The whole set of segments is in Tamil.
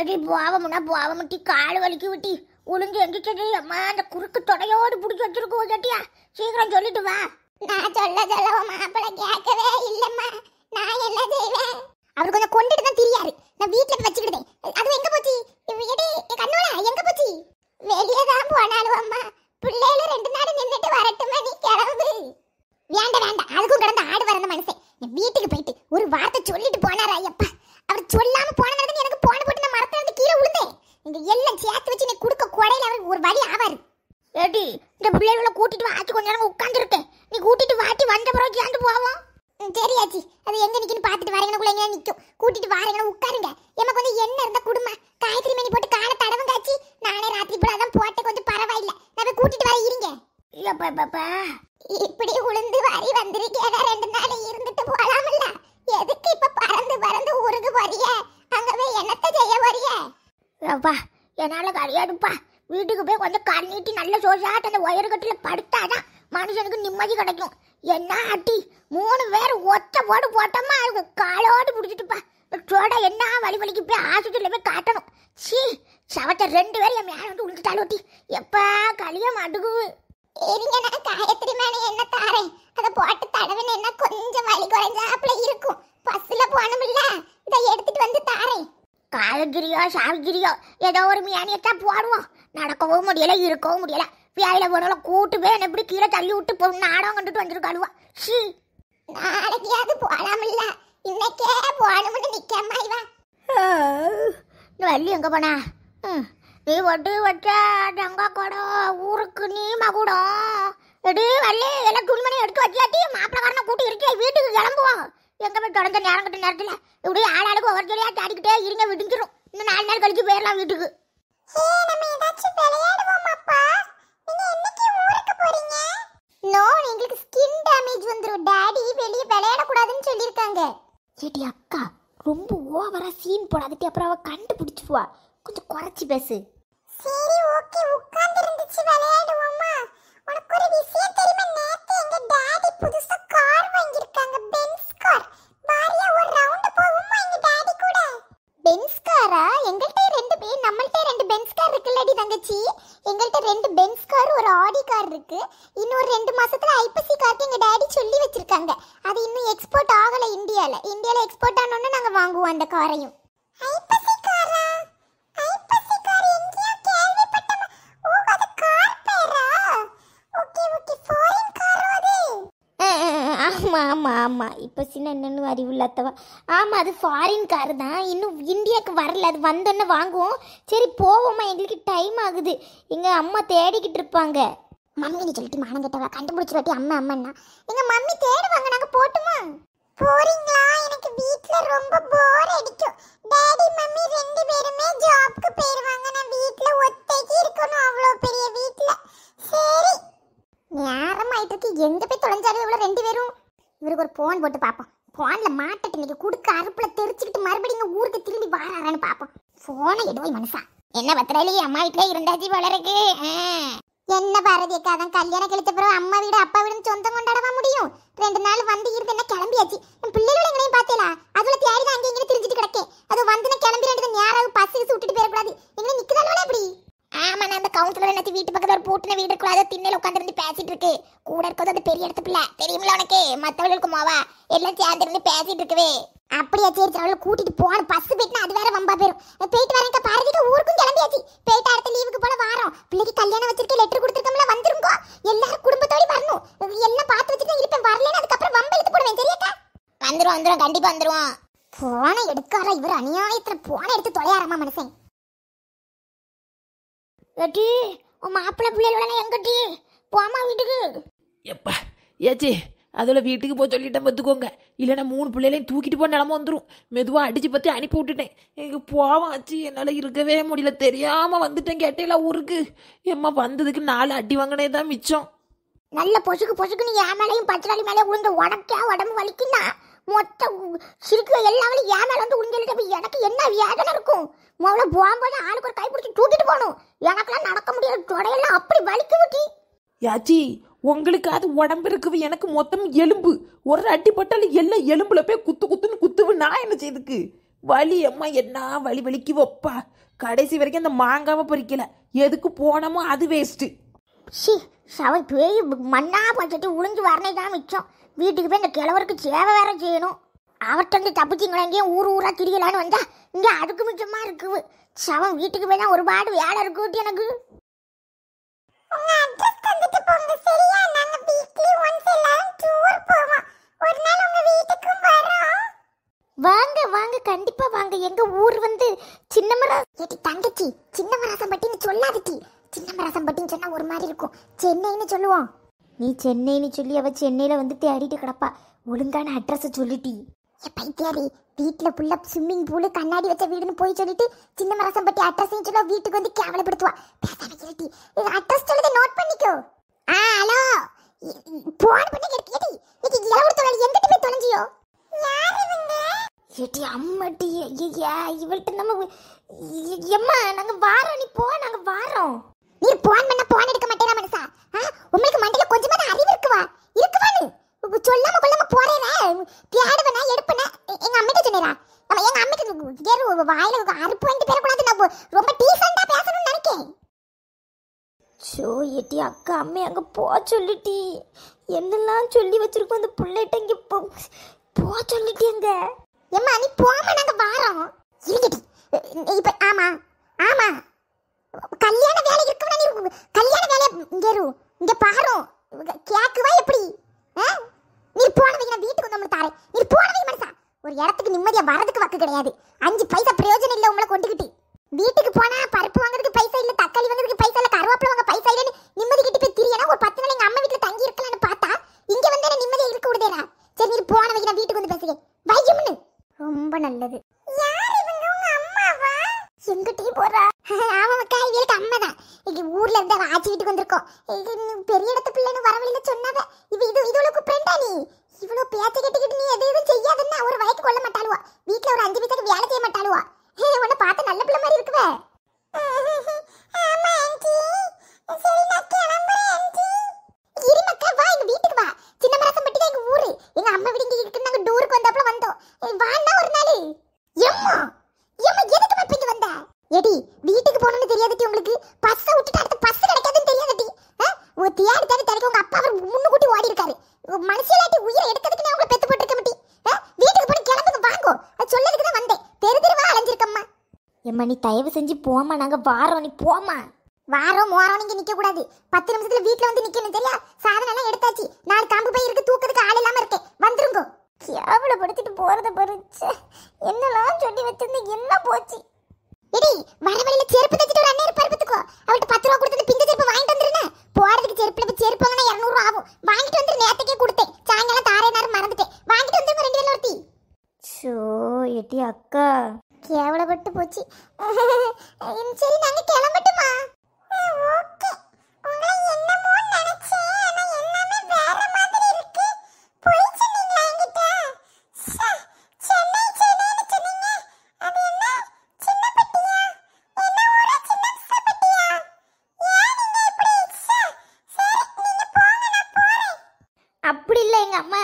எடி போவமுன்னா போவமுட்டி கால் வலிக்கு விட்டி உளுந்து எந்திரிச்சது அம்மா அந்த குறுக்கு தொடையோடு பிடிச்சி வச்சிருக்கோம் கேட்டியா சீக்கிரம் சொல்லிட்டு வா நான் சொல்ல சொல்ல மாப்பிள்ள மாப்பிள்ளை கேட்கவே இல்லைம்மா நான் என்ன செய்வேன் அவர் கொஞ்சம் கொண்டுட்டு தான் தெரியாது நான் வீட்டில் வச்சுக்கிட்டேன் அது எங்க போச்சு எடி கண்ணுல எங்க போச்சு வெளியே தான் போனாலும் வந்த பிறகு ஏண்டு போவோம் தெரியாச்சி அது எங்க நிக்கணும் பாத்துட்டு வரங்கனக்குள்ள எங்க நிக்கும் கூட்டிட்டு வாரங்கன உட்காருங்க எமக்கு வந்து என்ன இருந்த குடும்பம் காயத்ரி மணி போட்டு கால தடவும் காச்சி நானே ராத்திரி போல அதான் போட்ட கொஞ்சம் பரவாயில்ல நம்ம கூட்டிட்டு வர இருங்க எப்பா பாப்பா இப்படி உளுந்து வாரி வந்திருக்கேடா ரெண்டு நாள் இருந்துட்டு போலாம்ல எதுக்கு இப்ப பறந்து பறந்து ஊருக்கு போறிய அங்கவே என்னத்த செய்ய வரிய அப்பா என்னால கரையாதுப்பா வீட்டுக்கு போய் கொஞ்சம் கண்ணீட்டி நல்ல சோசாட்டு அந்த ஒயர் கட்டில படுத்தாதான் மனுஷனுக்கு நிம்மதி கிடைக்கும் என்ன அட்டி மூணு பேர் ஒத்த போடு போட்டோமா அதுக்கு காலோடு பிடிச்சிட்டுப்பா சோட என்ன வழி வலிக்கு போய் ஆஸ்பத்திரியில் போய் காட்டணும் சீ சவத்தை ரெண்டு பேரும் என் மேலே வந்து உளுத்துட்டாலும் ஒட்டி எப்பா களிய மடுகு எரிங்க நான் காயத்ரி மேலே என்ன தாரேன் அதை போட்டு தடவின என்ன கொஞ்சம் வலி குறைஞ்சாப்புல இருக்கும் பஸ்ஸில் போகணும்ல இதை எடுத்துட்டு வந்து தாரேன் காயகிரியோ சாவிகிரியோ ஏதோ ஒரு மியானியத்தான் போடுவோம் நடக்கவும் முடியலை இருக்கவும் முடியலை பிள்ளையில போனால கூட்டு போய் என்ன கீழே தள்ளி விட்டு போ நாடகம் கண்டுட்டு அழுவா ஷீ நாளைக்கு போலாமில்ல இன்னைக்கே போகணும்னு நிக்காம இவா வள்ளி எங்கே போனா நீ ஒட்டு வச்ச டங்கா குடம் ஊருக்கு நீ மகுடம் எடு வள்ளி எல்லாம் துணிமணி எடுத்து வச்சியாட்டி காரணம் கூட்டி இருக்கே வீட்டுக்கு கிளம்புவோம் எங்கே போய் தொடர்ந்து நேரம் கட்ட நேரத்தில் இப்படி ஆள் ஆளுக்கு ஒவ்வொரு ஜெடியாக தாடிக்கிட்டே இருங்க விடுஞ்சிரும் இன்னும் நாலு நாள் கழிச்சு போயிடலாம் வீட்டுக்கு ஏ நம்ம ஏதாச்சும் போறீங்க நோ எங்களுக்கு ஸ்கின் டேமேஜ் வந்துரும் டாடி வெளிய விளையாட கூடாதுன்னு சொல்லிருக்காங்க ஏடி அக்கா ரொம்ப ஓவரா சீன் போடாதட்டி அப்புறம் அவ கண்டுபிடிச்சுவா கொஞ்சம் குறைச்சி பேசு சரி ஓகே உட்கார்ந்து இருந்துச்சு விளையாடுவோமா உனக்கு ஒரு விஷயம் தெரியுமா நேத்து எங்க டாடி புதுசா கார் வாங்கியிருக்காங்க பென்ஸ் கார் வாரியா ஒரு ரவுண்ட் போவோமா எங்க டாடி கூட பென்ஸ் காரா எங்கள்கிட்ட ரெண்டு பே நம்மள்கிட்ட ரெண்டு பென்ஸ்கார் கார் இருக்குல்லடி தங்கச்சி எங்கள்கிட்ட ரெண்டு பென்ஸ் கார் ஒரு ஆடி கார் இருக்கு இன்னொரு ரெண்டு மாசத்துல ஐபிசி காத்து எங்க டேடி சொல்லி வச்சிருக்காங்க அது இன்னும் எக்ஸ்போர்ட் ஆகல இந்தியால இந்தியால எக்ஸ்போர்ட் ஆனோன்னு நாங்க வாங்குவோம் அந்த காரையும் ஐபிசி காரா ஐபிசி கார் எங்கேயோ கேள்விப்பட்ட ஓ அது கார் பேரா ஓகே ஓகே ஃபார் ஆமாம் ஆமாம் ஆமாம் இப்போ சின்ன என்னென்னு அறிவில்லாதவா ஆமாம் அது ஃபாரின் கார் தான் இன்னும் இந்தியாவுக்கு வரல அது வந்தோன்னே வாங்குவோம் சரி போவோம்மா எங்களுக்கு டைம் ஆகுது எங்கள் அம்மா தேடிக்கிட்டு இருப்பாங்க மம்மி நீ சொல்லிட்டு மானம் கெட்டவா கண்டுபிடிச்சிருவாட்டி அம்மா அம்மன்னா எங்கள் மம்மி தேடுவாங்க நாங்கள் போட்டுமா போறீங்களா எனக்கு வீட்டில் ரொம்ப போ ஃபோன் போட்டு பார்ப்போம் ஃபோனில் மாட்டட்டு நீங்கள் கொடுக்க அறுப்பில் தெரிச்சுக்கிட்டு மறுபடியும் ஊருக்கு திரும்பி வாராரான்னு பார்ப்போம் ஃபோனை எடுவோம் மனுஷா என்ன பத்திரி அம்மா வீட்டிலே இருந்தாச்சு வளருக்கு என்ன பாரதி அக்கா தான் கல்யாணம் கழிச்ச பிறகு அம்மா வீடு அப்பா வீடுன்னு சொந்தம் கொண்டாடவா முடியும் ரெண்டு நாள் வந்து இருந்து என்ன கிளம்பியாச்சு என் பிள்ளைகளை எங்களையும் பார்த்தேலா அதுல தேடி தான் அங்கே இங்கே தெரிஞ்சுட்டு கிடக்கேன் அது வந்து கிளம்பி ரெண்டு நேராக பசு விட்டுட்டு போயிடக்கூடாது எங்களை நிற்கிறாலும் எப்படி ஆமா நான் அந்த கவுன்சிலர் என்ன வீட்டு பக்கத்துல ஒரு பூட்டின வீடு இருக்கக்கூடாது திண்ணையில இருந்து பேசிட்டு இருக்கு கூட இருக்கிறது அது பெரிய இடத்து பிள்ளை தெரியுமில்ல உனக்கு மத்தவளுக்கு மாவா எல்லாம் சேர்ந்து இருந்து பேசிட்டு இருக்கவே அப்படியா சரி சரி அவளை கூட்டிட்டு போன பஸ் போயிட்டுனா அது வேற வம்பா போயிடும் போயிட்டு வரேன் பாரதிட்ட ஊருக்கும் கிளம்பியாச்சு போயிட்டு அடுத்த லீவுக்கு போன வாரம் பிள்ளைக்கு கல்யாணம் வச்சிருக்கேன் லெட்டர் கொடுத்துருக்கோம்ல வந்துருங்கோ எல்லாரும் குடும்பத்தோடய வரணும் என்ன பார்த்து வச்சுட்டு இருப்பேன் வரலன்னு அதுக்கப்புறம் வம்பை எடுத்து போடுவேன் சரியாக்கா வந்துடும் வந்துடும் கண்டிப்பா வந்துருவோம் போன எடுக்காரா இவர் அநியாயத்துல போன எடுத்து தொலையாரமா மனுஷன் எட்டி உன் மாப்பிள்ளை பிள்ளைகளோட எங்கட்டி போமா வீட்டுக்கு எப்பா ஏச்சி அதில் வீட்டுக்கு போய் சொல்லிட்டேன் பார்த்துக்கோங்க இல்லைன்னா மூணு பிள்ளைகளையும் தூக்கிட்டு போய் நிலம வந்துடும் மெதுவாக அடித்து பற்றி அனுப்பி விட்டுட்டேன் எங்கே எனக்கு ஆச்சு என்னால் இருக்கவே முடியல தெரியாமல் வந்துட்டேன் கேட்டையில ஊருக்கு எம்மா வந்ததுக்கு நாலு அடி வாங்கினே தான் மிச்சம் நல்ல பொசுக்கு பொசுக்குன்னு ஏன் மேலேயும் பச்சை நாளி மேலே உளுந்து உடக்கா உடம்பு வலிக்குன்னா மொத்த எல்லாம் எல்லாமே என் மேலே வந்து உறிஞ்சலிட்டு போய் எனக்கு என்ன வேதனை இருக்கும் முதல்ல போகும்போது ஆளுக்கு ஒரு கை பிடிச்சி தூக்கிட்டு போகணும் எனக்கெல்லாம் நடக்க முடியாது தொடையெல்லாம் அப்படி வலிக்கு விட்டி யாச்சி உங்களுக்காவது உடம்பு இருக்குது எனக்கு மொத்தம் எலும்பு ஒரு அடிப்பட்டாலும் எல்லாம் எலும்புல போய் குத்து குத்துன்னு குத்துவு நான் என்ன செய்துக்கு வலி அம்மா என்ன வலி வலிக்கு வைப்பா கடைசி வரைக்கும் அந்த மாங்காவை பறிக்கல எதுக்கு போனோமோ அது வேஸ்ட்டு சவை பேய் மண்ணாக பச்சிட்டு உளிஞ்சு வரனே தான் மிச்சம் வீட்டுக்கு போய் இந்த கிழவருக்கு சேவை வேற செய்யணும் அவர்கிட்ட வந்து தப்பிச்சிங்களா எங்கேயும் ஊர் ஊராக திரியலான்னு வந்தா இங்கே அதுக்கு மிச்சமாக இருக்குது சவம் வீட்டுக்கு போய் தான் ஒரு வேலை இருக்கு எனக்கு வாங்க வாங்க கண்டிப்பா வாங்க எங்க ஊர் வந்து சின்னமரா தங்கச்சி சின்னமராசம் பட்டின்னு சொல்லாதீ சின்னமரசம் பட்டின் சொன்னால் ஒரு மாதிரி இருக்கும் சென்னைன்னு சொல்லுவோம் நீ சென்னைன்னு சொல்லி அவள் சென்னையில் வந்து தேடிட்டு கிடப்பா ஒழுங்கான அட்ரஸ் சொல்லிட்டி ஏ பைத்தியாரி வீட்டில் ஃபுல்லாக ஸ்விம்மிங் பூலு கண்ணாடி வச்ச வீடுன்னு போய் சொல்லிட்டு சின்னமரசம் பட்டி அட்ரஸ் சொல்ல வீட்டுக்கு வந்து கேவலப்படுத்துவா பேசாம இருட்டி இது அட்ரஸ் சொல்லுதை நோட் பண்ணிக்கோ ஆ ஹலோ போன் பண்ணி கேட்டி இன்னைக்கு இளவூர் தொழில் எங்க போய் தொலைஞ்சியோ யார் இவங்க ஏட்டி அம்மாட்டி ஐயா இவள்கிட்ட நம்ம எம்மா நாங்கள் வாரோம் நீ போ நாங்கள் வாரோம் நீ போன் பண்ண போன் எடுக்க மாட்டேறா மனுஷா உங்களுக்கு மண்டையில கொஞ்சமா அறிவு இருக்குவா இருக்குவா நீ சொல்லாம கொள்ளாம போறேனா தேடுவனா எடுப்பனா எங்க அம்மிட்ட சொன்னேரா நம்ம எங்க அம்மிட்ட வேற வாயில அறுப்பு வந்து பேர கூடாது நான் ரொம்ப டீசெண்டா பேசணும்னு நினைக்கேன் சோ எட்டி அக்கா அம்மே அங்கே போ சொல்லிட்டி என்னெல்லாம் சொல்லி வச்சிருக்கோம் அந்த பிள்ளைகிட்ட இங்கே போ போ சொல்லிட்டி அங்க ஏம்மா நீ போமா நாங்கள் வாரோம் இருக்கட்டி இப்போ ஆமாம் ஆமாம் கல்யாண வேலை இருக்கும்னா நீ கல்யாண வேலை இங்கே இரு இங்கே பாரும் கேக்குவா எப்படி நீ போனதுக்கு நான் வீட்டுக்கு வந்து தாரேன் நீ போனதுக்கு மனசா ஒரு இடத்துக்கு நிம்மதியா வரதுக்கு வக்கு கிடையாது அஞ்சு பைசா பிரயோஜனம் இல்லை உங்களை கொண்டுக்கிட்டு வீட்டுக்கு போனா பருப்பு வாங்குறதுக்கு பைசா இல்லை தக்காளி வாங்குறதுக்கு பைசா இல்லை கருவேப்பிலை வாங்க பைசா இல்லைன்னு நிம்மதி கிட்ட போய் திரியனா ஒரு பத்து நாள் எங்க அம்மா வீட்டுல தங்கி இருக்கலாம்னு பார்த்தா இங்க வந்து நிம்மதியா இருக்க விடுதேடா சரி நீ போன வைக்கிறேன் வீட்டுக்கு வந்து பேசுகிறேன் வையம்னு ரொம்ப நல்லது எங்க டீ போறா ஆமாக்கா இவளுக்கு அம்மா தான் இது ஊர்ல இருந்து ஆச்சி வீட்டுக்கு வந்திருக்கோம் இது பெரிய இடத்து பிள்ளைன்னு வரவழியில சொன்னாவ இது இது இதுவளுக்கு பிரெண்டா நீ இவ்வளவு பேச்ச கேட்டுக்கிட்டு நீ எதையும் எதுவும் செய்யாதுன்னா ஒரு வயக்கு கொள்ள மாட்டேன் எம்மா தயவு செஞ்சு போமா நாங்க வாரோம் நீ போமா வாரோம் வாரோம் நீங்க நிக்க கூடாது பத்து நிமிஷத்துல வீட்ல வந்து நிக்கணும் தெரியா சாதனை எல்லாம் எடுத்தாச்சு நாலு காம்பு பை இருக்கு தூக்கிறதுக்கு ஆள் இல்லாம இருக்கேன் வந்துருங்க படுத்துட்டு போறத பொறுச்சு என்னெல்லாம் சொல்லி வச்சிருந்து என்ன போச்சு எடி வர வழியில help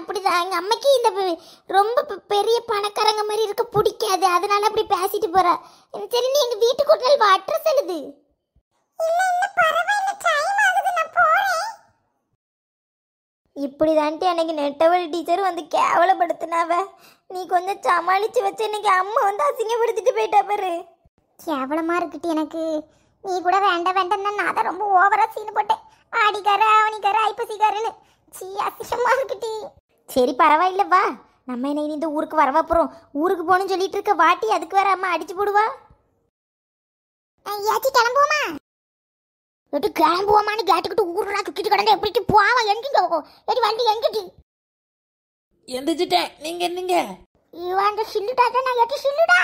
அப்படிதான் எங்கள் அம்மைக்கு இந்த ரொம்ப பெரிய பணக்காரங்க மாதிரி இருக்க பிடிக்காது அதனால அப்படி பேசிட்டு போறா சரி நீ எங்கள் வீட்டுக்கு ஒரு நாள் அட்ரஸ் எழுது இப்படி தான்ட்டு எனக்கு நெட்டவள் டீச்சர் வந்து கேவலப்படுத்தினாவ நீ கொஞ்சம் சமாளித்து வச்சு இன்னைக்கு அம்மா வந்து அசிங்கப்படுத்திட்டு போயிட்டா பாரு கேவலமாக இருக்குட்டு எனக்கு நீ கூட வேண்டாம் வேண்டாம் நான் தான் ரொம்ப ஓவராக சீனு போட்டேன் ஆடிக்கார அவனிக்கார ஐப்பசிக்காரன்னு சி அசிங்கமாக இருக்குட்டி சரி பரவாயில்ல வா நம்ம என்ன இந்த ஊருக்கு வரவா போகிறோம் ஊருக்கு போகணும்னு சொல்லிட்டு இருக்க வாட்டி அதுக்கு வேற அம்மா அடிச்சு போடுவா ஏச்சி கிளம்புவோமா எட்டு கிளம்புவோமான்னு கேட்டுக்கிட்டு ஊருடா சுற்றிட்டு கிடந்தா எப்படி போவா எங்கிட்டு எடி வண்டி எங்கிட்டு எந்திரிச்சிட்டேன் நீங்க என்னங்க இவாண்ட சில்லுடா தான் நான் எட்டு சில்லுடா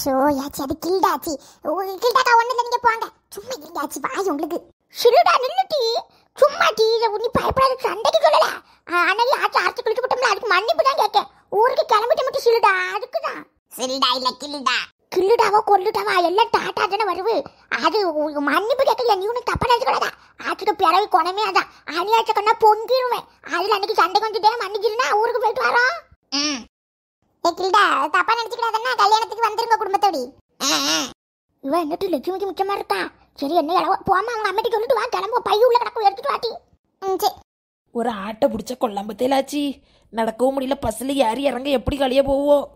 ஷோ யாச்சி அது கில்டாச்சி கில்டாக்கா ஒண்ணு இல்லை நீங்க போங்க சும்மா கில்டாச்சி வாய் உங்களுக்கு சில்லுடா நின்னுட்டி சும்மா டீ உன்னி பயப்படாத சண்டைக்கு சொல்லல அன்னைக்கு ஆச்சு அரைச்சி குளிச்சு விட்டோம்ல அதுக்கு மன்னிப்பு தான் கேட்கேன் ஊருக்கு கிளம்பிட்டு மட்டும் சில்லுடா அதுக்கு தான் சில்லுடா இல்ல கில்லுடா கில்லுடாவோ கொல்லுடாவோ எல்லாம் டாட்டா தானே வருவு அது மன்னிப்பு கேட்கல நீ ஒன்றும் தப்பா நினைச்சுக்கூடாதா ஆச்சுக்கு பிறகு குணமே அதான் அணியாச்சக்கன்னா பொங்கிடுவேன் அதில் அன்னைக்கு சண்டை வந்துட்டேன் மன்னிச்சிருந்தா ஊருக்கு போயிட்டு வரோம் ம் ஏ கில்டா தப்பா நினைச்சுக்கிடாதன்னா கல்யாணத்துக்கு வந்துருங்க குடும்பத்தோடி இவன் என்னட்டு லட்சுமிக்கு முக்கியமா இருக்கா சரி என்ன போமா அவங்க அம்மிட்டு சொல்லிட்டு வா கிளம்பு பைய உள்ள கிடக்கும் எடுத்துட்டு வாட்டி ம் சரி ஒரு ஆட்டை பிடிச்ச கொல்லாம்பு தேலாச்சி நடக்கவும் முடியல பஸ்ஸில் யாரும் இறங்க எப்படி கழிய போவோம்